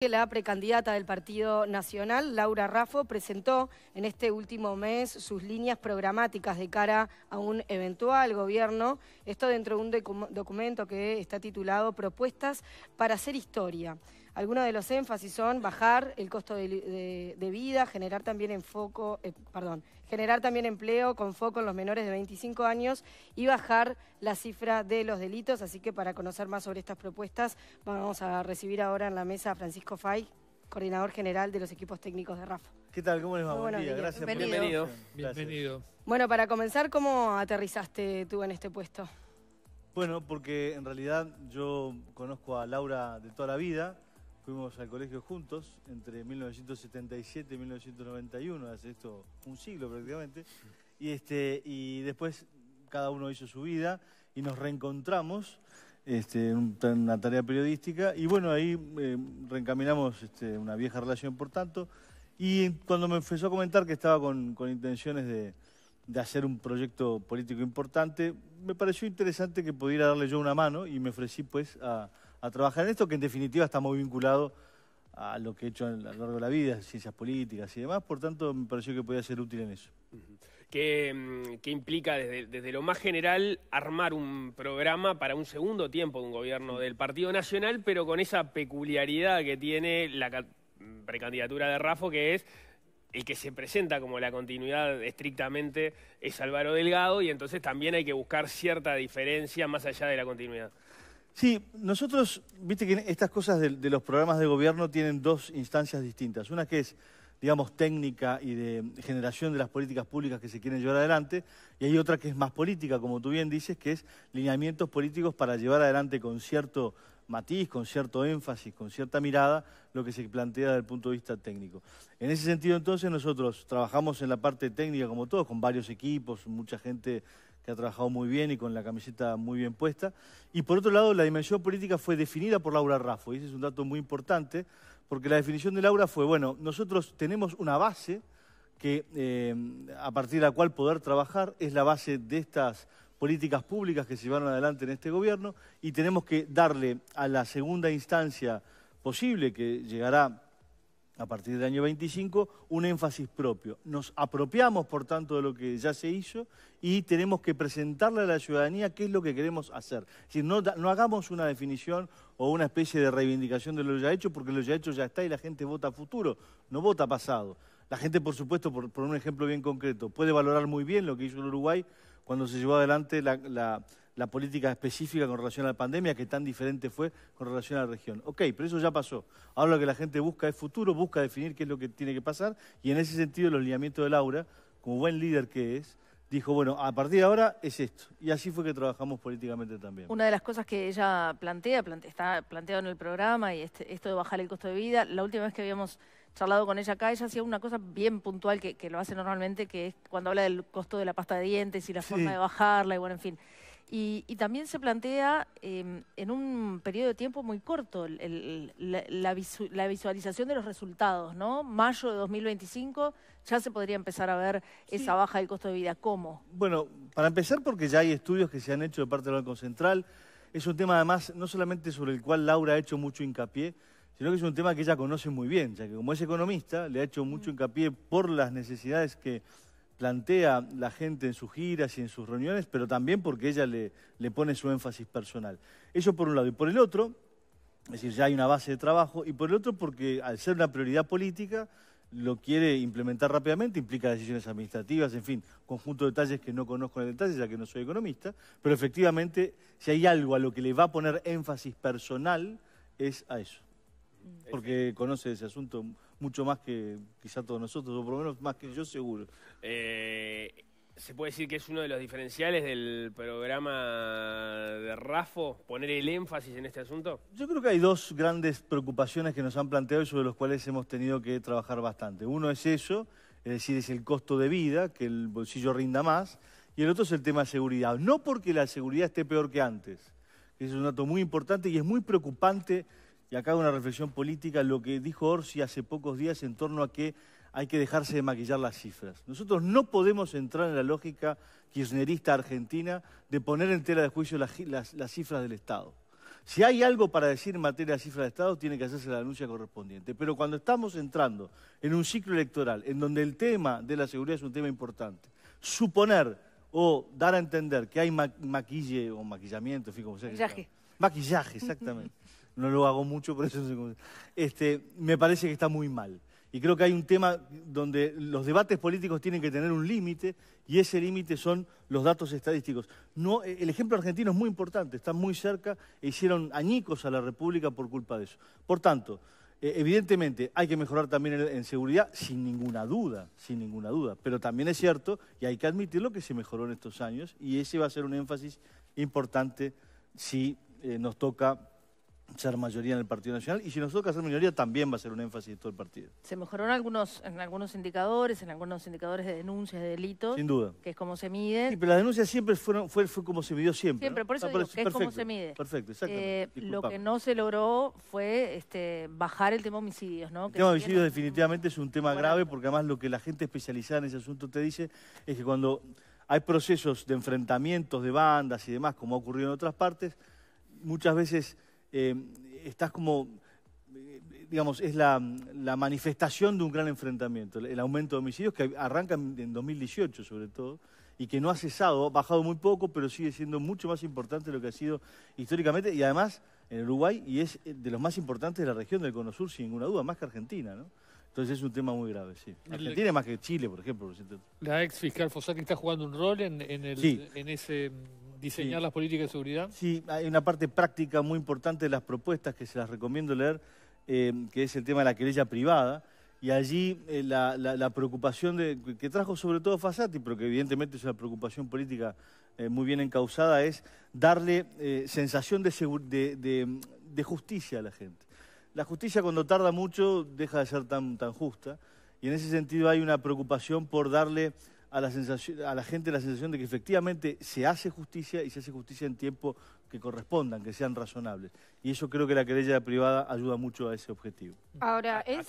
La precandidata del Partido Nacional, Laura Raffo, presentó en este último mes sus líneas programáticas de cara a un eventual gobierno. Esto dentro de un documento que está titulado Propuestas para hacer historia. Algunos de los énfasis son bajar el costo de, vida, generar también, enfoco, eh, perdón, generar también empleo con foco en los menores de 25 años y bajar la cifra de los delitos. Así que para conocer más sobre estas propuestas vamos a recibir ahora en la mesa a Francisco Fay, coordinador general de los equipos técnicos de RAFA. ¿Qué tal? ¿Cómo les va? Buen día. Gracias Bienvenido. Bienvenido. Bueno, para comenzar, ¿cómo aterrizaste tú en este puesto? Bueno, porque en realidad yo conozco a Laura de toda la vida Fuimos al colegio juntos entre 1977 y 1991, hace esto un siglo prácticamente. Y, este, y después cada uno hizo su vida y nos reencontramos este, en una tarea periodística. Y bueno, ahí eh, reencaminamos este, una vieja relación, por tanto. Y cuando me empezó a comentar que estaba con, intenciones de, de hacer un proyecto político importante, me pareció interesante que pudiera darle yo una mano y me ofrecí pues a a trabajar en esto, que en definitiva está muy vinculado a lo que he hecho a lo largo de la vida, ciencias políticas y demás, por tanto me pareció que podía ser útil en eso. Mm, ¿Qué, implica desde, lo más general armar un programa para un segundo tiempo de un gobierno del Partido Nacional, pero con esa peculiaridad que tiene la mm, precandidatura de Rafo que es el que se presenta como la continuidad estrictamente es Álvaro Delgado, y entonces también hay que buscar cierta diferencia más allá de la continuidad? Sí, nosotros, viste que estas cosas de, los programas de gobierno tienen dos instancias distintas. Una que es, digamos, técnica y de generación de las políticas públicas que se quieren llevar adelante, y hay otra que es más política, como tú bien dices, que es lineamientos políticos para llevar adelante con cierto matiz, con cierto énfasis, con cierta mirada, lo que se plantea desde el punto de vista técnico. En ese sentido, entonces, nosotros trabajamos en la parte técnica, como todos, con varios equipos, mucha gente que ha trabajado muy bien y con la camiseta muy bien puesta. Y por otro lado, la dimensión política fue definida por Laura Raffo, y ese es un dato muy importante, porque la definición de Laura fue, bueno, nosotros tenemos una base que, eh, a partir de la cual poder trabajar, es la base de estas políticas públicas que se llevaron adelante en este gobierno, y tenemos que darle a la segunda instancia posible que llegará a partir del año 25, un énfasis propio. Nos apropiamos, por tanto, de lo que ya se hizo y tenemos que presentarle a la ciudadanía qué es lo que queremos hacer. Es decir, no, hagamos una definición o una especie de reivindicación de lo ya hecho, porque lo ya hecho ya está y la gente vota futuro, no vota pasado. La gente, por supuesto, por, un ejemplo bien concreto, puede valorar muy bien lo que hizo el Uruguay cuando se llevó adelante la la política específica con relación a la pandemia, que tan diferente fue con relación a la región. Ok, pero eso ya pasó. Ahora lo que la gente busca es futuro, busca definir qué es lo que tiene que pasar, y en ese sentido el lineamientos de Laura, como buen líder que es, dijo, bueno, a partir de ahora es esto. Y así fue que trabajamos políticamente también. Una de las cosas que ella plantea, está planteado en el programa, y este, esto de bajar el costo de vida, la última vez que habíamos charlado con ella acá, ella hacía una cosa bien puntual que, lo hace normalmente, que es cuando habla del costo de la pasta de dientes y la forma de bajarla, y bueno, en fin. Y, también se plantea em, en un periodo de tiempo muy corto la, visualización de los resultados, ¿no? Mayo de 2025 ya se podría empezar a ver esa baja del costo de vida. ¿Cómo? Bueno, para empezar porque ya hay estudios que se han hecho de parte del Banco Central. Es un tema además no solamente sobre el cual Laura ha hecho mucho hincapié, sino que es un tema que ella conoce muy bien, ya que como es economista le ha hecho mucho mm. hincapié por las necesidades que plantea la gente en sus giras y en sus reuniones, pero también porque ella le, pone su énfasis personal. Eso por un lado. Y por el otro, es decir, ya hay una base de trabajo, y por el otro porque al ser una prioridad política, lo quiere implementar rápidamente, implica decisiones administrativas, en fin, conjunto de detalles que no conozco en detalle, ya que no soy economista, pero efectivamente, si hay algo a lo que le va a poner énfasis personal, es a eso. Mm. porque conoce ese asunto mucho más que quizá todos nosotros, o por lo menos más que yo seguro. Eh, se puede decir que es uno de los diferenciales del programa de Rafo, poner el énfasis en este asunto. Yo creo que hay dos grandes preocupaciones que nos han planteado y sobre los cuales hemos tenido que trabajar bastante. Uno es eso, es decir, es el costo de vida, que el bolsillo rinda más, y el otro es el tema de seguridad. No porque la seguridad esté peor que antes, que es un dato muy importante y es muy preocupante y acá una reflexión política, lo que dijo Orsi hace pocos días en torno a que hay que dejarse de maquillar las cifras. Nosotros no podemos entrar en la lógica kirchnerista argentina de poner en tela de juicio las, cifras del Estado. Si hay algo para decir en materia de cifras de Estado, tiene que hacerse la denuncia correspondiente. Pero cuando estamos entrando en un ciclo electoral en donde el tema de la seguridad es un tema importante, suponer o dar a entender que hay maquillaje o maquillamiento, en Maquillaje, exactamente. no lo hago mucho, por eso Este, me parece que está muy mal. Y creo que hay un tema donde los debates políticos tienen que tener un límite y ese límite son los datos estadísticos. No, eh, el ejemplo argentino es muy importante, están muy cerca e hicieron añicos a la República por culpa de eso. Por tanto, eh, evidentemente hay que mejorar también en, seguridad, sin ninguna duda, sin ninguna duda. Pero también es cierto, y hay que admitirlo, que se mejoró en estos años y ese va a ser un énfasis importante si eh, nos toca ser mayoría en el Partido Nacional y si nos toca ser minoría también va a ser un énfasis de todo el partido. Se mejoraron algunos, en algunos indicadores, en algunos indicadores de denuncias, de delitos. Sin duda. Que es como se mide. Sí, pero las denuncias siempre fueron, fue, fue como se midió siempre. Siempre, por eso ah, es como se mide. Perfecto, exactamente. Eh, lo que no se logró fue este, bajar el tema homicidios, ¿no? El tema homicidios definitivamente es un tema grave porque además lo que la gente especializada en ese asunto te dice es que cuando hay procesos de enfrentamientos de bandas y demás, como ha ocurrido en otras partes, muchas veces eh, estás como, digamos, es la, la, manifestación de un gran enfrentamiento, el aumento de homicidios que arranca en 2018 sobre todo y que no ha cesado, ha bajado muy poco, pero sigue siendo mucho más importante de lo que ha sido históricamente y además en Uruguay y es de los más importantes de la región del Cono Sur, sin ninguna duda, más que Argentina, ¿no? Entonces es un tema muy grave, sí. Argentina más que Chile, por ejemplo. La ex fiscal está jugando un rol en, el, en ese diseñar las políticas de seguridad? Sí, hay una parte práctica muy importante de las propuestas que se las recomiendo leer, eh, que es el tema de la querella privada. Y allí eh, la, preocupación que trajo sobre todo Fasati, pero que evidentemente es una preocupación política eh, muy bien encausada, es darle sensación de, justicia a la gente. La justicia cuando tarda mucho deja de ser tan justa y en ese sentido hay una preocupación por darle a la, sensación, a la gente la sensación de que efectivamente se hace justicia y se hace justicia en tiempo que correspondan, que sean razonables. Y eso creo que la querella privada ayuda mucho a ese objetivo. Ahora es...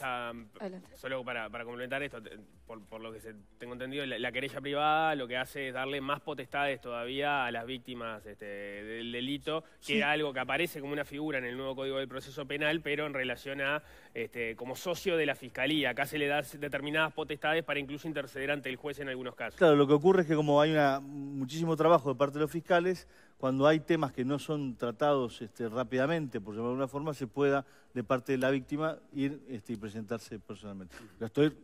solo para, para, complementar esto, por, lo que tengo entendido, la, querella privada lo que hace es darle más potestades todavía a las víctimas este, del delito, que es algo que aparece como una figura en el nuevo Código del Proceso Penal, pero en relación a, este, como socio de la Fiscalía. Acá se le da determinadas potestades para incluso interceder ante el juez en algunos casos. Claro, lo que ocurre es que como hay una, muchísimo trabajo de parte de los fiscales, cuando hay temas que no son tratados este, rápidamente, por llamar de alguna forma, se pueda, de parte de la víctima, ir este, y presentarse personalmente. Lo estoy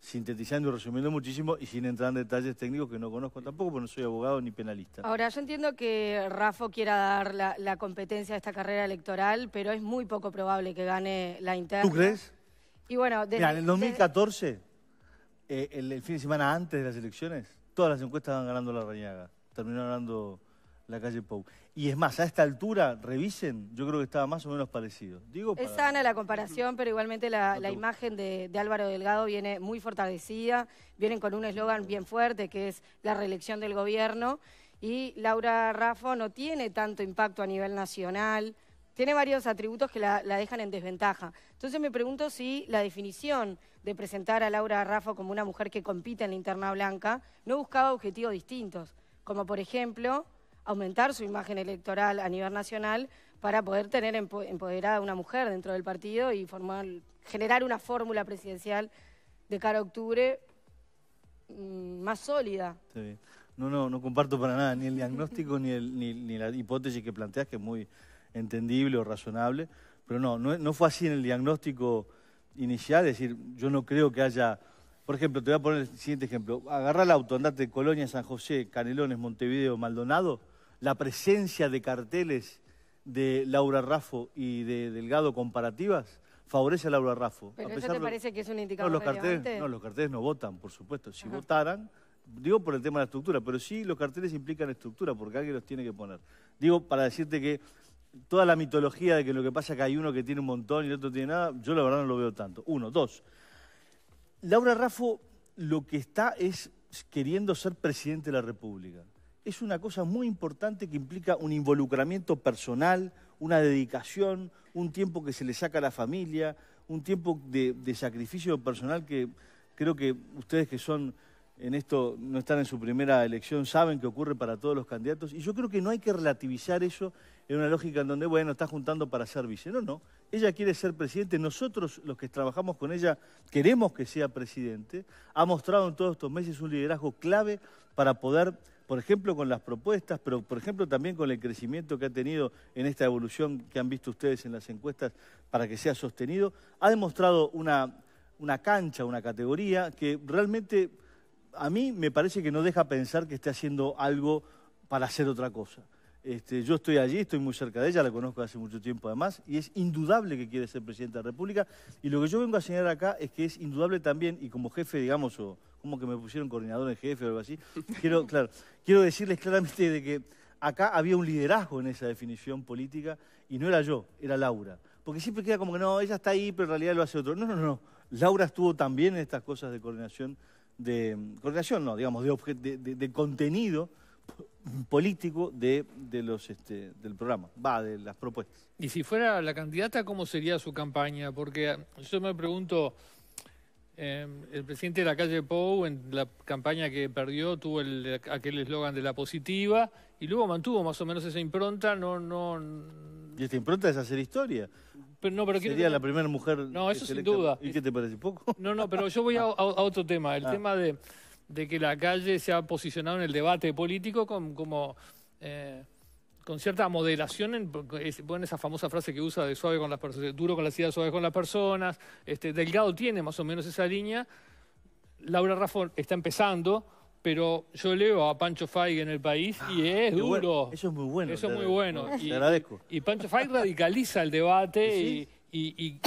sintetizando y resumiendo muchísimo y sin entrar en detalles técnicos que no conozco tampoco, porque no soy abogado ni penalista. Ahora, yo entiendo que Rafa quiera dar la, competencia a esta carrera electoral, pero es muy poco probable que gane la interna. ¿Tú crees? Y bueno, en el 2014, eh, el, fin de semana antes de las elecciones, todas las encuestas van ganando la Rañaga. Terminó ganando la calle Pou. Y es más, a esta altura, revisen, yo creo que estaba más o menos parecido. Digo Es sana la comparación, pero igualmente la, imagen de, Álvaro Delgado viene muy fortalecida, vienen con un eslogan bien fuerte que es la reelección del gobierno. Y Laura Raffo no tiene tanto impacto a nivel nacional, tiene varios atributos que la, la dejan en desventaja. Entonces me pregunto si la definición de presentar a Laura Raffo como una mujer que compite en la interna blanca no buscaba objetivos distintos, como por ejemplo aumentar su imagen electoral a nivel nacional para poder tener empoderada una mujer dentro del partido y formar, generar una fórmula presidencial de cara a octubre mm, más sólida. No, no, no comparto para nada ni el diagnóstico ni, ni, la hipótesis que planteas, que es muy entendible o razonable, pero no, no, fue así en el diagnóstico inicial, es decir, yo no creo que haya... Por ejemplo, te voy a poner el siguiente ejemplo. Agarrar el auto, andate Colonia, San José, Canelones, Montevideo, Maldonado, la presencia de carteles de Laura Raffo y de Delgado comparativas favorece a Laura Raffo. ¿Pero eso te parece que es un indicador no, los carteles, No, los carteles no votan, por supuesto. Si votaran, digo por el tema de la estructura, pero sí los carteles implican estructura, porque alguien los tiene que poner. Digo, para decirte que toda la mitología de que lo que pasa es que hay uno que tiene un montón y el otro tiene nada, yo la verdad no lo veo tanto. Uno, dos. Laura Raffo lo que está es queriendo ser presidente de la República es una cosa muy importante que implica un involucramiento personal, una dedicación, un tiempo que se le saca a la familia, un tiempo de, sacrificio personal que creo que ustedes que son en esto, no están en su primera elección, saben que ocurre para todos los candidatos. Y yo creo que no hay que relativizar eso en una lógica en donde, bueno, está juntando para ser vice. No, no. Ella quiere ser presidente. Nosotros, los que trabajamos con ella, queremos que sea presidente. Ha mostrado en todos estos meses un liderazgo clave para poder por ejemplo, con las propuestas, pero por ejemplo también con el crecimiento que ha tenido en esta evolución que han visto ustedes en las encuestas para que sea sostenido, ha demostrado una, cancha, una categoría que realmente a mí me parece que no deja pensar que esté haciendo algo para hacer otra cosa. Este, yo estoy allí, estoy muy cerca de ella, la conozco hace mucho tiempo además, y es indudable que quiere ser presidenta de la República. Y lo que yo vengo a señalar acá es que es indudable también, y como jefe, digamos, o, como que me pusieron coordinador en jefe o algo así. Quiero, claro, quiero decirles claramente de que acá había un liderazgo en esa definición política y no era yo, era Laura. Porque siempre queda como que no, ella está ahí, pero en realidad lo hace otro. No, no, no. Laura estuvo también en estas cosas de coordinación, de coordinación, no, digamos, de, contenido político de, este, del programa, va, de las propuestas. Y si fuera la candidata, ¿cómo sería su campaña? Porque ah, yo me pregunto, eh, el presidente de la calle Pou, en la campaña que perdió, tuvo aquel eslogan de la positiva y luego mantuvo más o menos esa impronta. No, no. Y esta impronta es hacer historia. Pero, no, pero Sería la primera mujer. No, eso sin duda. ¿Y qué te parece poco? No, no, pero yo voy a, otro tema. El ah. tema de, que la calle se ha posicionado en el debate político como. Eh, con cierta moderación en, esa famosa frase que usa de suave con las personas, duro con la ciudad, suave con las personas, este, Delgado tiene más o menos esa línea, Laura Raffo está empezando, pero yo leo a Pancho Feig en el país y ah, es duro. Eso es muy bueno. Eso es muy bueno. y, agradezco. Y Pancho Feig radicaliza el debate y y, y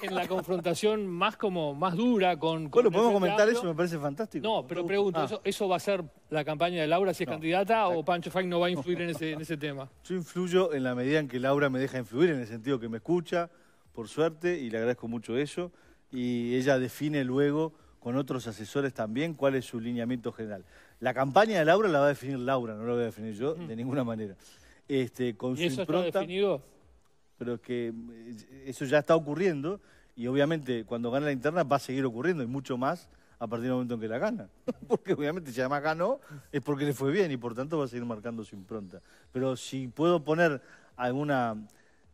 en la confrontación más como más dura con... bueno, podemos comentar eso, me parece fantástico. No, pero pregunto, ¿eso, va a ser la campaña de Laura si es candidata o Pancho Fang no va a influir en ese, en ese tema? Yo influyo en la medida en que Laura me deja influir, en el sentido que me escucha, por suerte, y le agradezco mucho eso. y ella define luego con otros asesores también cuál es su lineamiento general. La campaña de Laura la va a definir Laura, no la voy a definir yo mm. de ninguna manera. Este, con ¿Y eso está definido? pero es que eh, eso ya está ocurriendo y obviamente cuando gana la interna va a seguir ocurriendo y mucho más a partir del momento en que la gana. Porque obviamente si además ganó es porque le fue bien y por tanto va a seguir marcando su impronta. Pero si puedo poner alguna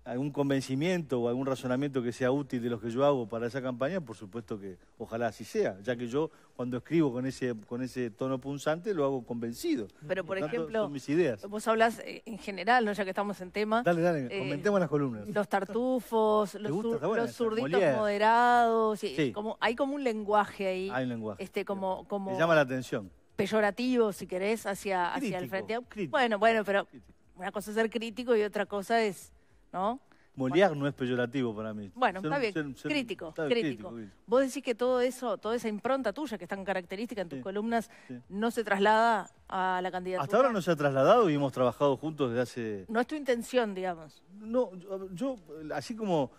algún convencimiento o algún razonamiento que sea útil de los que yo hago para esa campaña, por supuesto que ojalá así sea, ya que yo cuando escribo con ese con ese tono punzante lo hago convencido. Pero por, ejemplo, vos hablas eh, en general, ¿no? ya que estamos en tema. Dale, dale, eh, comentemos las columnas. Los tartufos, los, zurditos moderados, sí. como hay como un lenguaje ahí. Hay un lenguaje. Este como como llama la atención. Peyorativo, si querés, hacia, hacia el frente. Bueno, bueno, pero una cosa es ser crítico y otra cosa es ¿no? no es peyorativo para mí. Bueno, está bien, crítico, crítico. Vos decís que todo eso, toda esa impronta tuya que es tan característica en tus columnas, no se traslada a la candidatura. Hasta ahora no se ha trasladado y hemos trabajado juntos desde hace... No es tu intención, digamos. No, yo, así como...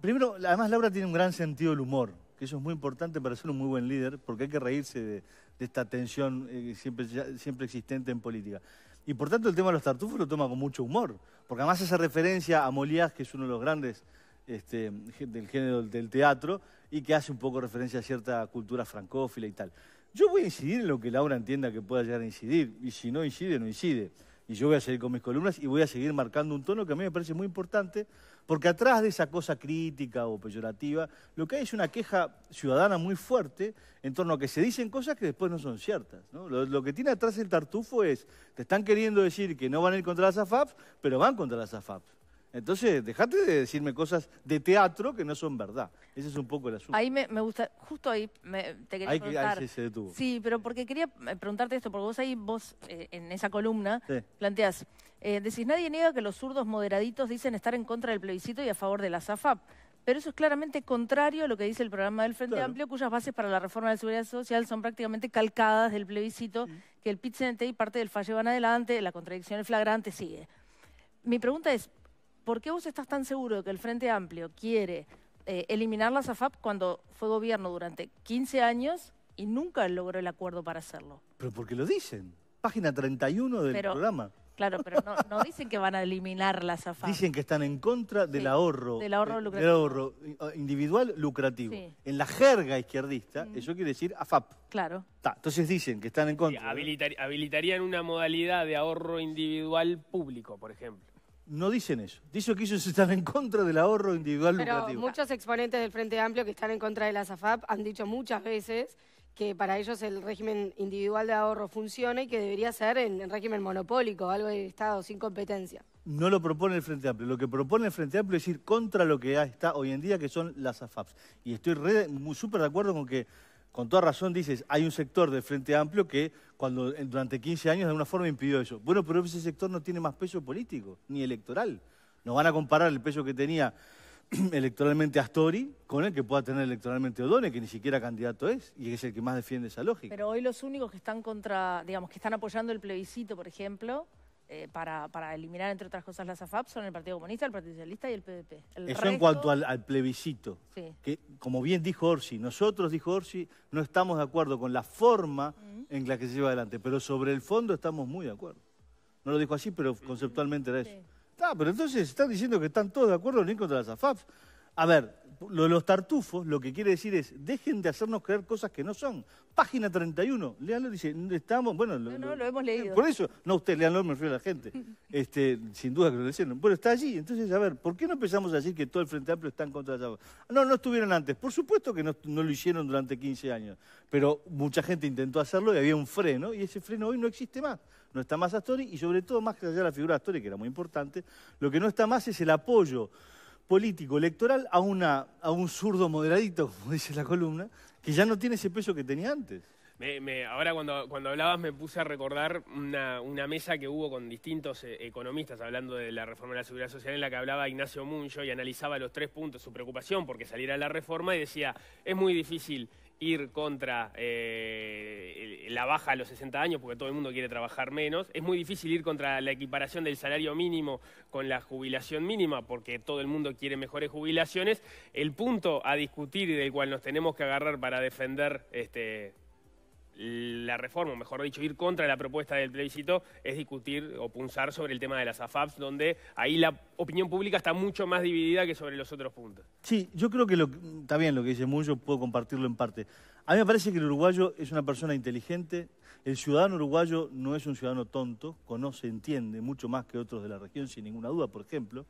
Primero, además Laura tiene un gran sentido del humor, que eso es muy importante para ser un muy buen líder, porque hay que reírse de, esta tensión eh, siempre existente en política. Y por tanto el tema de los tartufos lo toma con mucho humor, porque además hace referencia a Molière, que es uno de los grandes este, del género del teatro, y que hace un poco referencia a cierta cultura francófila y tal. Yo voy a incidir en lo que Laura entienda que pueda llegar a incidir, y si no incide, no incide. Y yo voy a seguir con mis columnas y voy a seguir marcando un tono que a mí me parece muy importante, porque atrás de esa cosa crítica o peyorativa, lo que hay es una queja ciudadana muy fuerte en torno a que se dicen cosas que después no son ciertas. Lo, que tiene atrás el tartufo es, te están queriendo decir que no van a ir contra las AFAP, pero van contra las AFAP. Entonces, dejate de decirme cosas de teatro que no son verdad. Ese es un poco el asunto. Ahí me, gusta, justo ahí te quería preguntar. Ahí se, detuvo. Sí, pero porque quería eh, preguntarte esto, porque vos ahí, vos eh, en esa columna, planteas, planteás, eh, decís, nadie niega que los zurdos moderaditos dicen estar en contra del plebiscito y a favor de la SAFAP. Pero eso es claramente contrario a lo que dice el programa del Frente Amplio, cuyas bases para la reforma de la seguridad social son prácticamente calcadas del plebiscito, que el pit y parte del fallo van adelante, la contradicción es flagrante, sigue. Mi pregunta es, ¿por qué vos estás tan seguro de que el Frente Amplio quiere eh, eliminar la AFAP cuando fue gobierno durante 15 años y nunca logró el acuerdo para hacerlo? Pero porque lo dicen. Página 31 del programa. Claro, pero no, dicen que van a eliminar la SAFAP. Dicen que están en contra del ahorro. ahorro eh, eh, individual lucrativo. En la jerga izquierdista, mm. eso quiere decir AFAP. Claro. entonces dicen que están en contra. habilitarían una modalidad de ahorro individual público, por ejemplo no dicen eso. Dicen que ellos están en contra del ahorro individual Pero lucrativo. Muchos exponentes del Frente Amplio que están en contra de las AFAP han dicho muchas veces que para ellos el régimen individual de ahorro funciona y que debería ser en, régimen monopólico, algo del Estado, sin competencia. No lo propone el Frente Amplio. Lo que propone el Frente Amplio es ir contra lo que está hoy en día, que son las AFAPs. Y estoy súper de acuerdo con que con toda razón dices, hay un sector de Frente Amplio que cuando eh, durante 15 años de alguna forma impidió eso. Bueno, pero ese sector no tiene más peso político ni electoral. Nos van a comparar el peso que tenía electoralmente Astori con el que pueda tener electoralmente Odone, que ni siquiera candidato es, y es el que más defiende esa lógica. Pero hoy los únicos que están contra, digamos, que están apoyando el plebiscito, por ejemplo, eh, para, eliminar, entre otras cosas, las AFAP son el Partido Comunista, el Partido Socialista y el PDP. Eso en cuanto al, plebiscito, que como bien dijo Orsi, nosotros, dijo Orsi, no estamos de acuerdo con la forma en la que se lleva adelante, pero sobre el fondo estamos muy de acuerdo. No lo dijo así, pero conceptualmente era eso. pero entonces están diciendo que están todos de acuerdo ni contra las AFAP. A ver, lo de los tartufos lo que quiere decir es, dejen de hacernos creer cosas que no son. Página 31, léanlo, dice, estamos, bueno... no, no, lo, hemos leído. Por eso, no usted, léanlo, me refiero a la gente. este, sin duda que lo decían. Bueno, está allí, entonces, a ver, ¿por qué no empezamos a decir que todo el Frente Amplio está en contra de la No, no estuvieron antes, por supuesto que no, lo hicieron durante 15 años, pero mucha gente intentó hacerlo y había un freno, y ese freno hoy no existe más no está más Astori y sobre todo más que allá la figura de Astori, que era muy importante, lo que no está más es el apoyo político-electoral a, una, un zurdo moderadito, como dice la columna, que ya no tiene ese peso que tenía antes. ahora cuando, hablabas me puse a recordar una, mesa que hubo con distintos eh, economistas hablando de la reforma de la seguridad social en la que hablaba Ignacio Muncho y analizaba los tres puntos, su preocupación porque saliera la reforma y decía, es muy difícil ir contra eh, la baja a los 60 años, porque todo el mundo quiere trabajar menos. Es muy difícil ir contra la equiparación del salario mínimo con la jubilación mínima, porque todo el mundo quiere mejores jubilaciones. El punto a discutir y del cual nos tenemos que agarrar para defender este, la reforma, o mejor dicho, ir contra la propuesta del plebiscito, es discutir o punzar sobre el tema de las AFAPs, donde ahí la opinión pública está mucho más dividida que sobre los otros puntos. Sí, yo creo que lo, mm, está bien lo que dice mucho puedo compartirlo en parte. A mí me parece que el uruguayo es una persona inteligente, el ciudadano uruguayo no es un ciudadano tonto, conoce, entiende mucho más que otros de la región, sin ninguna duda, por ejemplo.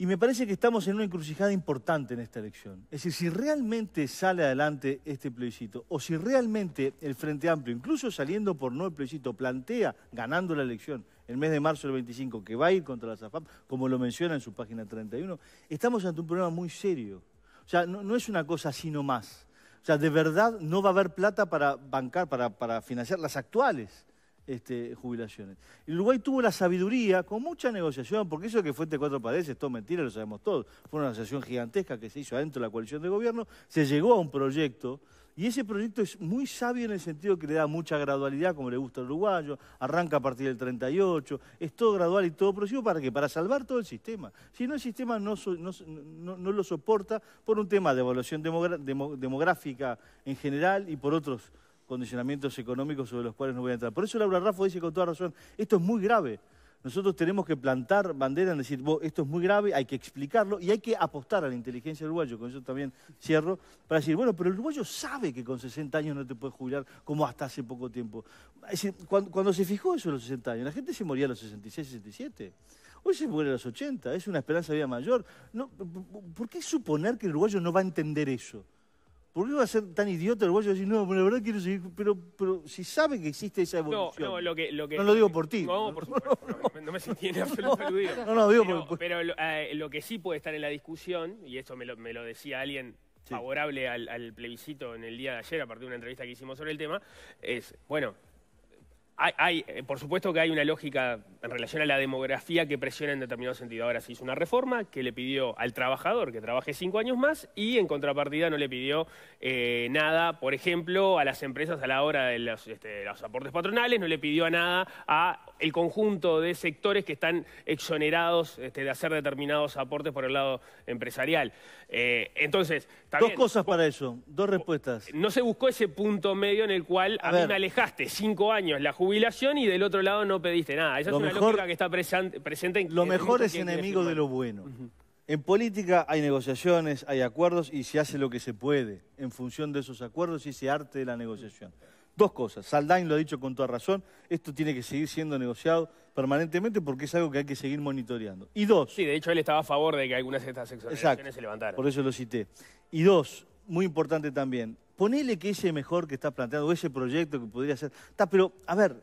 Y me parece que estamos en una encrucijada importante en esta elección. Es decir, si realmente sale adelante este plebiscito, o si realmente el Frente Amplio, incluso saliendo por no el plebiscito, plantea, ganando la elección el mes de marzo del 25, que va a ir contra la SAFAP, como lo menciona en su página 31, estamos ante un problema muy serio. O sea, no, es una cosa sino más. O sea, de verdad no va a haber plata para bancar, para financiar las actuales. Este, jubilaciones. El Uruguay tuvo la sabiduría, con mucha negociación, porque eso que fue entre cuatro paredes es todo mentira, lo sabemos todos. Fue una negociación gigantesca que se hizo adentro de la coalición de gobierno, se llegó a un proyecto, y ese proyecto es muy sabio en el sentido que le da mucha gradualidad, como le gusta al uruguayo, arranca a partir del 38, es todo gradual y todo progresivo, ¿para qué? Para salvar todo el sistema. Si no, el sistema no lo soporta por un tema de evaluación demográfica en general y por otros condicionamientos económicos sobre los cuales no voy a entrar. Por eso Laura Raffo dice con toda razón, esto es muy grave. Nosotros tenemos que plantar bandera en decir, esto es muy grave, hay que explicarlo y hay que apostar a la inteligencia del uruguayo, con eso también cierro, para decir, bueno, pero el uruguayo sabe que con 60 años no te puedes jubilar como hasta hace poco tiempo. cuando, se fijó eso en los 60 años, la gente se moría a los 66, 67. Hoy se muere a los 80, es una esperanza de vida mayor. No, ¿Por qué suponer que el uruguayo no va a entender eso? ¿Por qué va a ser tan idiota el guayo decir, no, pero la verdad quiero seguir? Pero, pero si sabe que existe esa evolución. No, no, lo que. Lo que no lo digo por ti. No, por supuesto. no, me sentí en absoluto aludido. No, no, digo pero, por Pero lo, eh, lo, que sí puede estar en la discusión, y esto me lo, me lo decía alguien favorable al, al, plebiscito en el día de ayer, a partir de una entrevista que hicimos sobre el tema, es, bueno, hay, eh, por supuesto que hay una lógica en relación a la demografía que presiona en determinado sentido. Ahora se hizo una reforma que le pidió al trabajador que trabaje cinco años más y en contrapartida no le pidió eh, nada, por ejemplo, a las empresas a la hora de los, este, aportes patronales, no le pidió a nada a el conjunto de sectores que están exonerados este, de hacer determinados aportes por el lado empresarial. Eh, entonces, Dos cosas para eso, dos respuestas. No se buscó ese punto medio en el cual a, mí me alejaste cinco años la jubilación y del otro lado no pediste nada. Esa es una lógica que está presente, en Lo mejor es enemigo de lo bueno. En política hay negociaciones, hay acuerdos y se hace lo que se puede en función de esos acuerdos y ese arte de la negociación. Dos cosas. Saldain lo ha dicho con toda razón. Esto tiene que seguir siendo negociado permanentemente porque es algo que hay que seguir monitoreando. Y dos. Sí, de hecho él estaba a favor de que algunas de estas exoneraciones se levantaran. Por eso lo cité. Y dos, muy importante también, ponele que ese mejor que está planteando, ese proyecto que podría ser, está, pero a ver,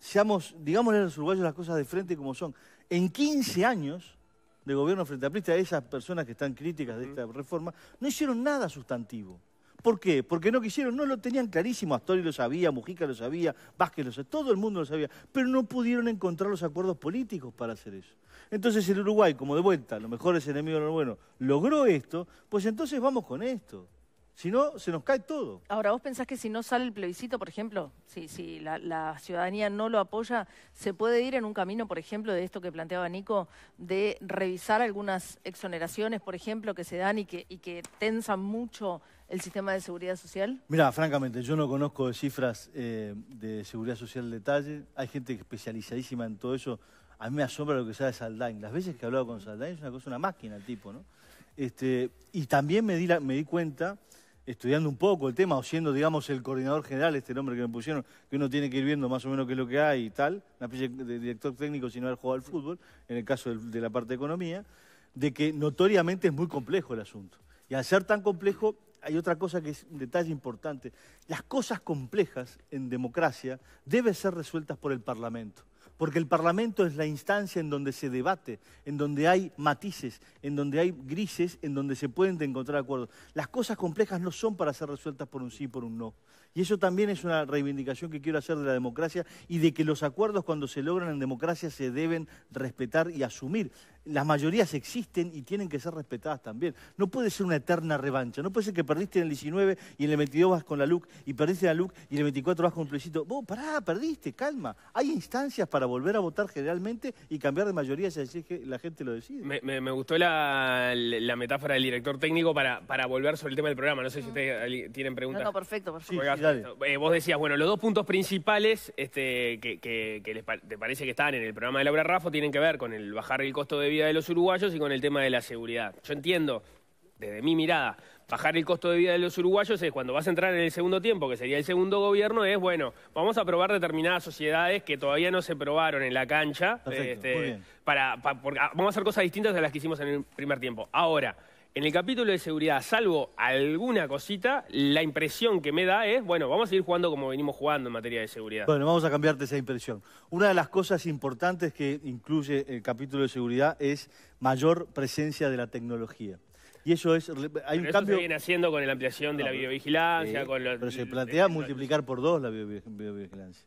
seamos, digámosle a los uruguayos las cosas de frente como son. En 15 años de gobierno frente a PRISTA, esas personas que están críticas de esta reforma no hicieron nada sustantivo. ¿Por qué? Porque no quisieron, no lo tenían clarísimo, Astori lo sabía, Mujica lo sabía, Vázquez lo sabía, todo el mundo lo sabía, pero no pudieron encontrar los acuerdos políticos para hacer eso. Entonces el Uruguay, como de vuelta, lo mejor es enemigo de lo bueno, logró esto, pues entonces vamos con esto. Si no, se nos cae todo. Ahora, ¿vos pensás que si no sale el plebiscito, por ejemplo, si, si la, ciudadanía no lo apoya, se puede ir en un camino, por ejemplo, de esto que planteaba Nico, de revisar algunas exoneraciones, por ejemplo, que se dan y que, y que tensan mucho el sistema de seguridad social? Mira, francamente, yo no conozco de cifras eh, de seguridad social detalle. Hay gente especializadísima en todo eso. A mí me asombra lo que sabe Saldain. Las veces que he hablado con Saldain es una cosa, una máquina el tipo, ¿no? Este, y también me di, me di cuenta, estudiando un poco el tema, o siendo, digamos, el coordinador general, este nombre que me pusieron, que uno tiene que ir viendo más o menos qué es lo que hay y tal, una especie de director técnico si no al al fútbol, en el caso de, de la parte de economía, de que notoriamente es muy complejo el asunto. Y al ser tan complejo, hay otra cosa que es un detalle importante. Las cosas complejas en democracia deben ser resueltas por el Parlamento, porque el Parlamento es la instancia en donde se debate, en donde hay matices, en donde hay grises, en donde se pueden encontrar acuerdos. Las cosas complejas no son para ser resueltas por un sí y por un no. Y eso también es una reivindicación que quiero hacer de la democracia y de que los acuerdos cuando se logran en democracia se deben respetar y asumir las mayorías existen y tienen que ser respetadas también. No puede ser una eterna revancha. No puede ser que perdiste en el 19 y en el 22 vas con la LUC y perdiste la LUC y en el 24 vas con un plebiscito. Vos, pará, perdiste, calma. Hay instancias para volver a votar generalmente y cambiar de mayoría si así que la gente lo decide. Me, gustó la, metáfora del director técnico para, para volver sobre el tema del programa. No sé si mm. ustedes tienen preguntas. No, perfecto, perfecto. Eh, vos decías, bueno, los dos puntos principales este, que, te parece que están en el programa de Laura Raffo tienen que ver con el bajar el costo de vida de los uruguayos y con el tema de la seguridad. Yo entiendo, desde mi mirada, bajar el costo de vida de los uruguayos es cuando vas a entrar en el segundo tiempo, que sería el segundo gobierno, es bueno, vamos a probar determinadas sociedades que todavía no se probaron en la cancha. Este, para, ah, vamos a hacer cosas distintas a las que hicimos en el primer tiempo. Ahora, en el capítulo de seguridad, salvo alguna cosita, la impresión que me da es, bueno, vamos a seguir jugando como venimos jugando en materia de seguridad. Bueno, vamos a cambiarte esa impresión. Una de las cosas importantes que incluye el capítulo de seguridad es mayor presencia de la tecnología. Y eso es... Hay un eso se viene haciendo con la ampliación de la videovigilancia, con los... Pero se plantea multiplicar por dos la videovigilancia.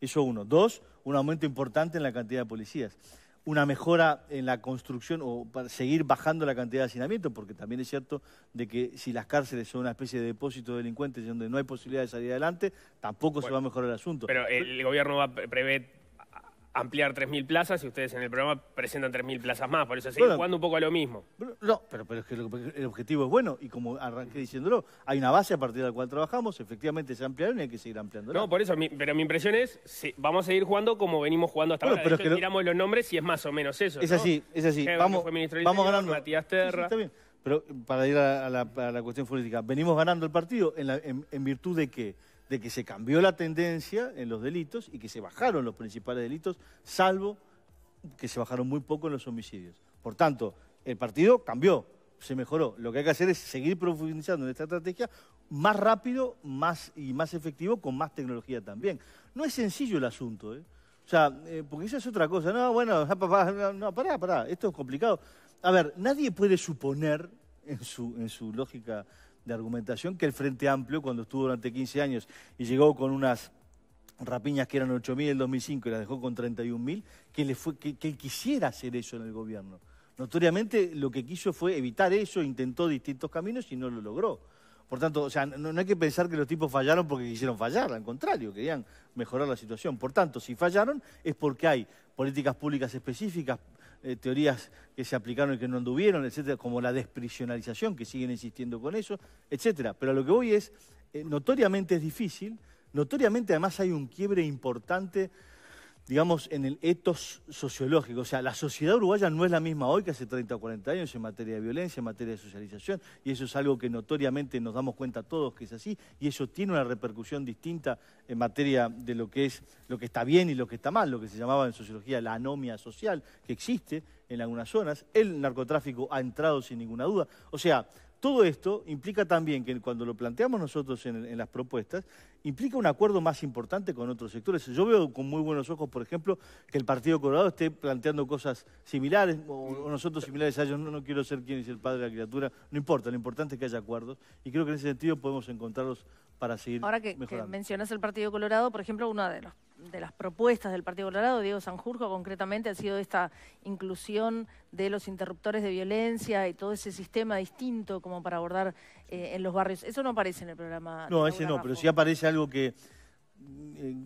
Eso uno. Dos, un aumento importante en la cantidad de policías una mejora en la construcción o para seguir bajando la cantidad de hacinamiento, porque también es cierto de que si las cárceles son una especie de depósito de delincuentes donde no hay posibilidad de salir adelante, tampoco se va a mejorar el asunto. Pero el gobierno va, prevé ampliar 3.000 plazas y ustedes en el programa presentan 3.000 plazas más, por eso siguen jugando un poco a lo mismo. No, pero, es que el objetivo es bueno y como arranqué diciéndolo, hay una base a partir de la cual trabajamos, efectivamente se ampliaron y hay que seguir ampliando. No, por eso, pero mi impresión es, vamos a seguir jugando como venimos jugando hasta ahora. Pero miramos los nombres y es más o menos eso. Es así, es así. vamos, vamos ganando. Matías Terra. está bien. Pero para ir a, la, cuestión política, venimos ganando el partido en, en virtud de qué? de que se cambió la tendencia en los delitos y que se bajaron los principales delitos, salvo que se bajaron muy poco en los homicidios. Por tanto, el partido cambió, se mejoró. Lo que hay que hacer es seguir profundizando en esta estrategia más rápido más, y más efectivo con más tecnología también. No es sencillo el asunto, ¿eh? O sea, eh, porque esa es otra cosa. No, bueno, no, pará, pará, esto es complicado. A ver, nadie puede suponer en su, en su lógica de argumentación que el Frente Amplio, cuando estuvo durante 15 años y llegó con unas rapiñas que eran 8.000 en 2005 y las dejó con 31.000, que, le fue, que, él quisiera hacer eso en el gobierno. Notoriamente lo que quiso fue evitar eso, intentó distintos caminos y no lo logró. Por tanto, o sea, no, hay que pensar que los tipos fallaron porque quisieron fallar, al contrario, querían mejorar la situación. Por tanto, si fallaron es porque hay políticas públicas específicas, eh, teorías que se aplicaron y que no anduvieron, etcétera, como la desprisionalización, que siguen existiendo con eso, etcétera. Pero a lo que voy es, eh, notoriamente es difícil, notoriamente además hay un quiebre importante digamos, en el etos sociológico. O sea, la sociedad uruguaya no es la misma hoy que hace 30 o 40 años en materia de violencia, en materia de socialización, y eso es algo que notoriamente nos damos cuenta todos que es así, y eso tiene una repercusión distinta en materia de lo que es lo que está bien y lo que está mal, lo que se llamaba en sociología la anomia social, que existe en algunas zonas. El narcotráfico ha entrado sin ninguna duda. O sea, todo esto implica también que cuando lo planteamos nosotros en, las propuestas, implica un acuerdo más importante con otros sectores. Yo veo con muy buenos ojos, por ejemplo, que el Partido Colorado esté planteando cosas similares, o, nosotros similares a ellos. No, no, quiero ser quien es el padre de la criatura, no importa, lo importante es que haya acuerdos. Y creo que en ese sentido podemos encontrarlos para seguir Ahora que, mencionas el Partido Colorado, por ejemplo, una de, de las propuestas del Partido Colorado, Diego Sanjurjo concretamente, ha sido esta inclusión de los interruptores de violencia y todo ese sistema distinto como para abordar eh, en los barrios. Eso no aparece en el programa. No, ese no, pero sí aparece algo que... Mm, eh,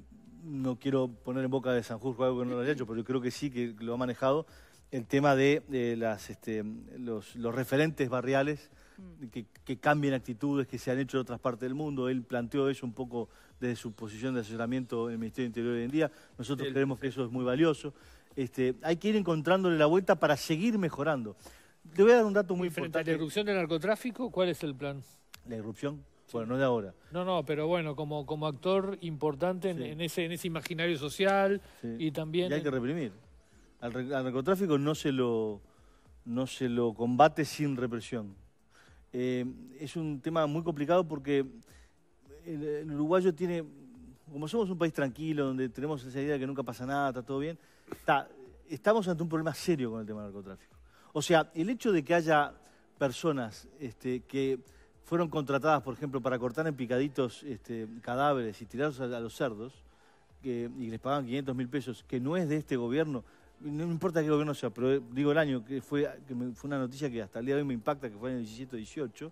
no quiero poner en boca de Sanjurjo algo que no lo haya hecho, pero creo que sí que lo ha manejado, el tema de eh, las, este, los, los referentes barriales Mm. que, cambien actitudes que se han hecho en otras partes del mundo. Él planteó eso un poco desde su posición de asesoramiento en el Ministerio del Interior hoy en día. Nosotros creemos que eso es muy valioso. Este, hay que ir encontrándole la vuelta para seguir mejorando. Te voy a dar un dato muy importante. ¿Frente a la irrupción del narcotráfico, cuál es el plan? La irrupción, bueno, no de ahora. No, no, pero bueno, como, actor importante en, ese, en ese imaginario social y también... Y hay que reprimir. Al, al, narcotráfico no se, lo, no se lo combate sin represión. Eh, es un tema muy complicado porque el, uruguayo tiene, como somos un país tranquilo, donde tenemos esa idea de que nunca pasa nada, está todo bien, estamos ante un problema serio con el tema del narcotráfico. O sea, el hecho de que haya personas este, que fueron contratadas, por ejemplo, para cortar en picaditos este, cadáveres y tirarlos a, los cerdos, que, y les pagaban 500 mil pesos, que no es de este gobierno, no importa qué gobierno sea, pero eh, digo el año, que fue, fue una noticia que hasta el día de hoy me impacta, que fue en el 17-18,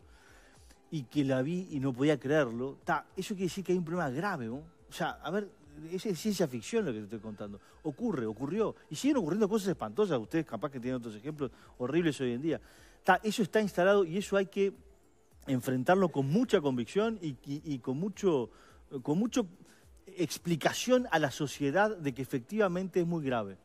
y que la vi y no podía creerlo. está eso quiere decir que hay un problema grave, O sea, a ver, es, ciencia ficción lo que te estoy contando. Ocurre, ocurrió, y siguen ocurriendo cosas espantosas. Ustedes capaz que tienen otros ejemplos horribles hoy en día. está eso está instalado y eso hay que enfrentarlo con mucha convicción y, con mucho... Con mucho explicación a la sociedad de que efectivamente es muy grave.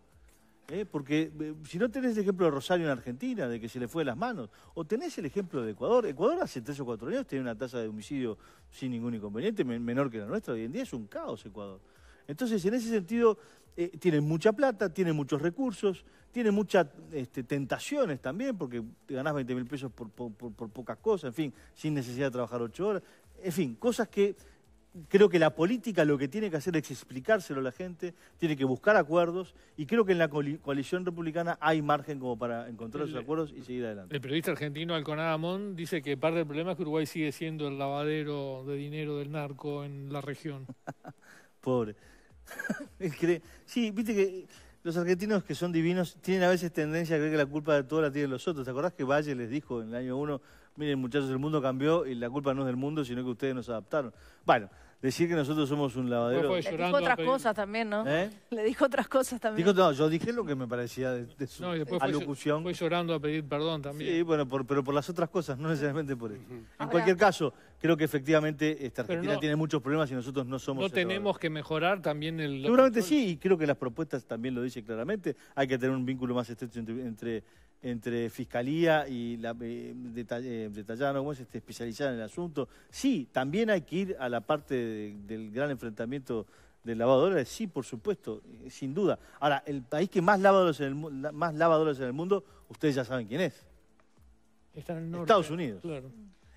¿Eh? Porque eh, si no tenés el ejemplo de Rosario en Argentina, de que se le fue de las manos, o tenés el ejemplo de Ecuador. Ecuador hace tres o cuatro años tenía una tasa de homicidio sin ningún inconveniente, menor que la nuestra. Hoy en día es un caos Ecuador. Entonces, en ese sentido, eh, tiene mucha plata, tiene muchos recursos, tiene muchas este, tentaciones también, porque ganás 20 mil pesos por, por pocas cosas, en fin, sin necesidad de trabajar ocho horas. En fin, cosas que creo que la política lo que tiene que hacer es explicárselo a la gente, tiene que buscar acuerdos y creo que en la coalición republicana hay margen como para encontrar esos acuerdos y seguir adelante. El periodista argentino Alconada Amón dice que parte del problema es que Uruguay sigue siendo el lavadero de dinero del narco en la región. Pobre. sí, viste que los argentinos que son divinos tienen a veces tendencia a creer que la culpa de todo la tienen los otros. ¿Te acordás que Valle les dijo en el año 1 miren muchachos, el mundo cambió y la culpa no es del mundo, sino que ustedes nos adaptaron. Bueno, decir que nosotros somos un lavadero... Le dijo otras cosas también, ¿no? ¿Eh? Le dijo otras cosas también. Dijo, no, yo dije lo que me parecía de, su y alocución. llorando a pedir perdón también. Sí, bueno, pero por las otras cosas, no necesariamente por eso. En cualquier caso, creo que efectivamente esta Argentina tiene muchos problemas y nosotros no somos... No tenemos que mejorar también el... Seguramente sí, y creo que las propuestas también lo dice claramente. Hay que tener un vínculo más estrecho entre, entre fiscalía y la, eh, eh, cómo este, especializada en el asunto. Sí, también hay que ir a la parte del gran enfrentamiento del lavado de dólares, sí, por supuesto, eh, sin duda. Ahora, el país que más lavadores en el, más lava en el mundo, ustedes ya saben quién es. Está en Estados Unidos. Claro.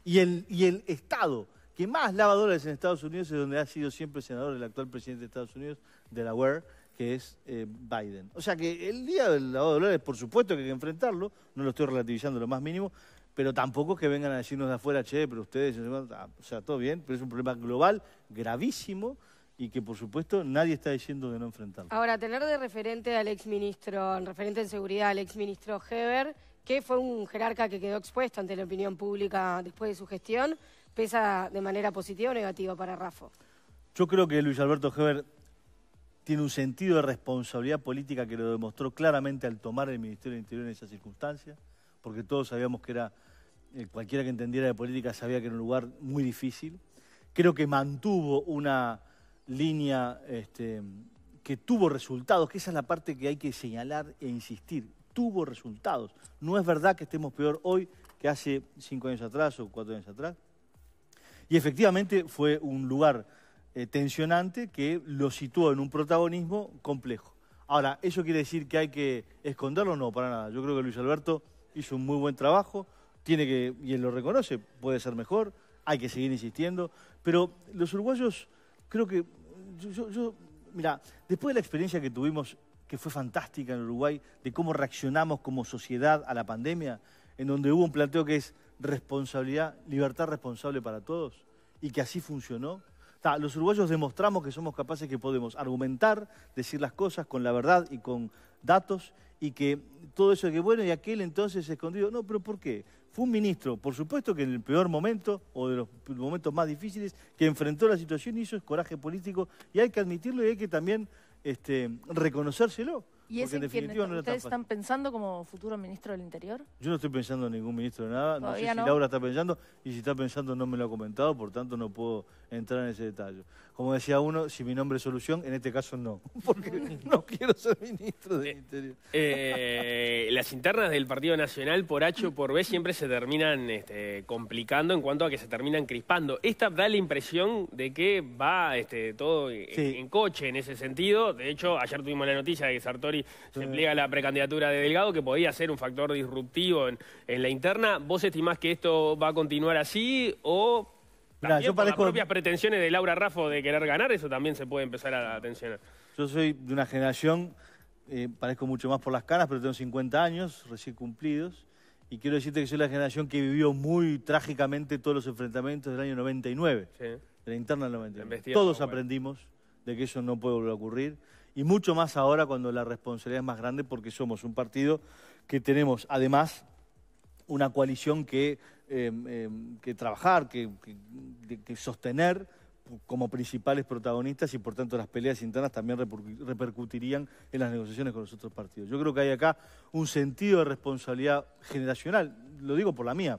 Y el, y el Estado que más lava dólares en Estados Unidos es donde ha sido siempre senador el actual presidente de Estados Unidos, Delaware, que es eh, Biden. O sea que el día del lavado de dólares, por supuesto que hay que enfrentarlo, no lo estoy relativizando lo más mínimo, pero tampoco es que vengan a decirnos de afuera, che, pero ustedes, ah, o sea, todo bien, pero es un problema global gravísimo y que por supuesto nadie está diciendo de no enfrentarlo. Ahora, tener de referente al exministro, en referente en seguridad al exministro Heber, que fue un jerarca que quedó expuesto ante la opinión pública después de su gestión, ¿pesa de manera positiva o negativa para Rafa? Yo creo que Luis Alberto Heber tiene un sentido de responsabilidad política que lo demostró claramente al tomar el Ministerio del Interior en esas circunstancias, porque todos sabíamos que era, eh, cualquiera que entendiera de política sabía que era un lugar muy difícil. Creo que mantuvo una línea este, que tuvo resultados, que esa es la parte que hay que señalar e insistir, tuvo resultados. No es verdad que estemos peor hoy que hace cinco años atrás o cuatro años atrás. Y efectivamente fue un lugar eh, tensionante que lo situó en un protagonismo complejo. Ahora, ¿eso quiere decir que hay que esconderlo? No, para nada. Yo creo que Luis Alberto hizo un muy buen trabajo, tiene que, y él lo reconoce, puede ser mejor, hay que seguir insistiendo, pero los uruguayos creo que yo, yo, mira, después de la experiencia que tuvimos, que fue fantástica en Uruguay, de cómo reaccionamos como sociedad a la pandemia, en donde hubo un planteo que es responsabilidad, libertad responsable para todos, y que así funcionó. los uruguayos demostramos que somos capaces, que podemos argumentar, decir las cosas con la verdad y con datos, y que todo eso que bueno y aquel entonces escondido, no, pero ¿por qué? Fue un ministro, por supuesto que en el peor momento o de los momentos más difíciles, que enfrentó la situación y hizo coraje político y hay que admitirlo y hay que también este, reconocérselo. ¿Y en ¿Ustedes están pensando como futuro ministro del Interior? Yo no estoy pensando en ningún ministro de nada. no sé si Laura está pensando y si está pensando no me lo ha comentado, por tanto no puedo entrar en ese detalle como decía uno, si mi nombre es solución, en este caso no, porque no quiero ser ministro del eh, Interior. Eh, las internas del Partido Nacional por H o por B siempre se terminan este, complicando en cuanto a que se terminan crispando. Esta da la impresión de que va este, todo en, coche en ese sentido. De hecho, ayer tuvimos la noticia de que Sartori se pliega la precandidatura de Delgado, que podía ser un factor disruptivo en la interna. ¿Vos estimás que esto va a continuar así o Mira, yo parezco... las propias pretensiones de Laura Raffo de querer ganar, eso también se puede empezar a tensionar. Yo soy de una generación, eh, parezco mucho más por las caras, pero tengo 50 años recién cumplidos. Y quiero decirte que soy la generación que vivió muy trágicamente todos los enfrentamientos del año 99, de la interna del 99. Todos aprendimos de que eso no puede volver a ocurrir. Y mucho más ahora cuando la responsabilidad es más grande porque somos un partido que tenemos además una coalición que Em, em, que trabajar, que, que, sostener como principales protagonistas y por tanto las peleas internas también repercutirían en las negociaciones con los otros partidos. Yo creo que hay acá un sentido de responsabilidad generacional, lo digo por la mía,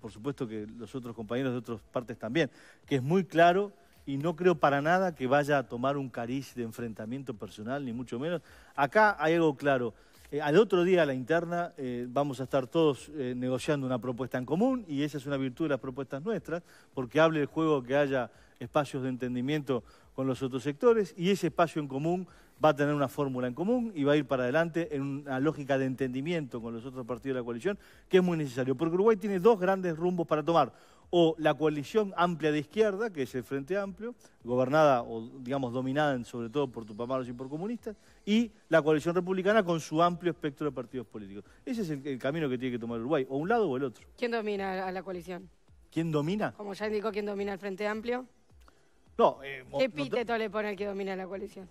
por supuesto que los otros compañeros de otras partes también, que es muy claro y no creo para nada que vaya a tomar un cariz de enfrentamiento personal, ni mucho menos. Acá hay algo claro. Eh, al otro día, a la interna, eh, vamos a estar todos eh, negociando una propuesta en común y esa es una virtud de las propuestas nuestras, porque hable el juego que haya espacios de entendimiento con los otros sectores y ese espacio en común va a tener una fórmula en común y va a ir para adelante en una lógica de entendimiento con los otros partidos de la coalición, que es muy necesario, porque Uruguay tiene dos grandes rumbos para tomar o la coalición amplia de izquierda, que es el Frente Amplio, gobernada o digamos dominada sobre todo por tupamaros y por comunistas, y la coalición republicana con su amplio espectro de partidos políticos. Ese es el, camino que tiene que tomar Uruguay, o un lado o el otro. ¿Quién domina a la coalición? ¿Quién domina? Como ya indicó, ¿quién domina el Frente Amplio? No, eh, ¿Qué epíteto le pone al que domina la coalición?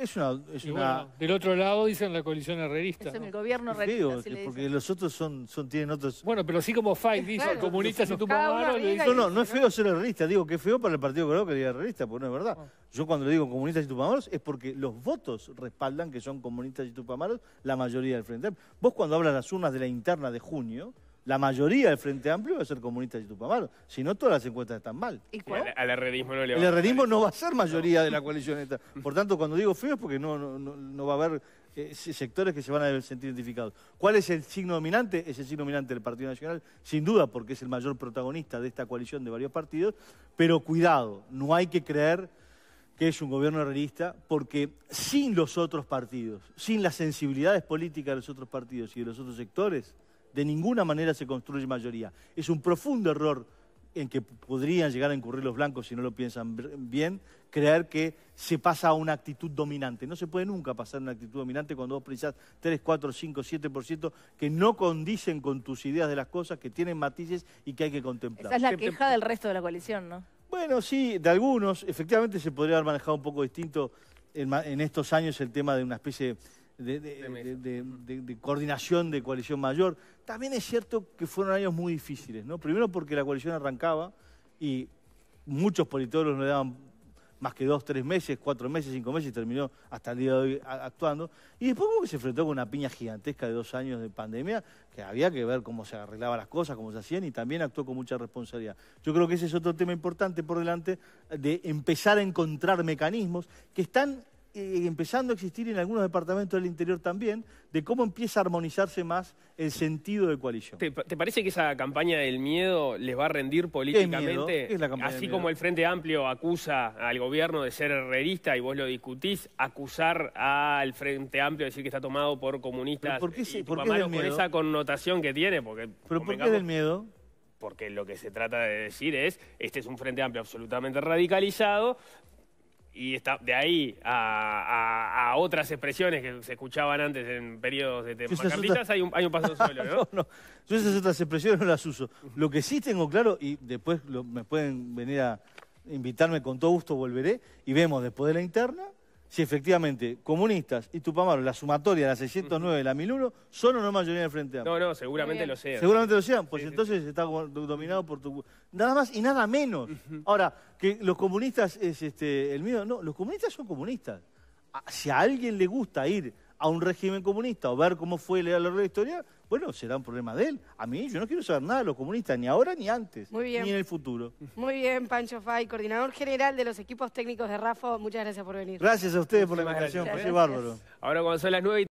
Es una, del otro lado dicen la coalición herrerista. Es el gobierno herrerista. porque los otros son, son, tienen otros. Bueno, pero así como Faiz dice comunistas y tupamaros... No, no, no es feo ser herrerista. Digo que es feo para el Partido creo que diga herrerista, porque no es verdad. Ah. Yo cuando le digo comunistas y tupamaros es porque los votos respaldan que son comunistas y tupamaros la mayoría del Frente. Vos cuando hablas las urnas de la interna de junio, la mayoría del Frente Amplio va a ser comunista de Tupamaro. Si no, todas las encuestas están mal. ¿Y no va El herrerismo no va a ser mayoría de la coalición. Por tanto, cuando digo feo es porque no, va a haber eh, sectores que se van a sentir identificados. ¿Cuál es el signo dominante? Es el signo dominante del Partido Nacional, sin duda, porque es el mayor protagonista de esta coalición de varios partidos. Pero cuidado, no hay que creer que es un gobierno realista, porque sin los otros partidos, sin las sensibilidades políticas de los otros partidos y de los otros sectores, de ninguna manera se construye mayoría. Es un profundo error en que podrían llegar a incurrir los blancos si no lo piensan bien, creer que se pasa a una actitud dominante. No se puede nunca pasar a una actitud dominante cuando vos precisás 3, 4, 5, 7% que no condicen con tus ideas de las cosas, que tienen matices y que hay que contemplar. Esa es la queja del resto de la coalición, ¿no? Bueno, sí, de algunos. Efectivamente se podría haber manejado un poco distinto en, estos años el tema de una especie de de, coordinación de coalición mayor. También es cierto que fueron años muy difíciles, ¿no? Primero porque la coalición arrancaba y muchos politólogos no le daban más que dos, tres meses, cuatro meses, cinco meses, y terminó hasta el día de hoy actuando. Y después como que se enfrentó con una piña gigantesca de dos años de pandemia, que había que ver cómo se arreglaban las cosas, cómo se hacían, y también actuó con mucha responsabilidad. Yo creo que ese es otro tema importante por delante, de empezar a encontrar mecanismos que están empezando a existir en algunos departamentos del interior también, de cómo empieza a armonizarse más el sentido de coalición. ¿Te, parece que esa campaña del miedo les va a rendir políticamente? Así como el Frente Amplio acusa al gobierno de ser herrerista y vos lo discutís, acusar al Frente Amplio de decir que está tomado por comunistas por qué, por qué esa connotación que tiene. Porque, ¿Pero por qué del miedo? porque lo que se trata de decir es, este es un Frente Amplio absolutamente radicalizado, y está, de ahí a, a, otras expresiones que se escuchaban antes en periodos de macartillas, hay un, hay un paso solo, ¿no? ¿no? Yo esas otras expresiones no las uso. Lo que sí tengo claro, y después me pueden venir a invitarme con todo gusto, volveré, y vemos después de la interna si efectivamente comunistas y Tupamaro, la sumatoria de la 609 y la 1001, son o no mayoría en el Frente No, no, seguramente lo sean. Seguramente lo sean, pues entonces está dominado por tu... Nada más y nada menos. Ahora, que los comunistas es este, el mío no, los comunistas son comunistas. Ah, si a alguien le gusta ir a un régimen comunista o ver cómo fue leer la historia, bueno, será un problema de él. A mí yo no quiero saber nada de los comunistas, ni ahora ni antes, ni en el futuro. Muy bien, Pancho Fay, coordinador general de los equipos técnicos de Rafa, Muchas gracias por venir. Gracias a ustedes por la invitación, José bárbaro. Ahora cuando son las 9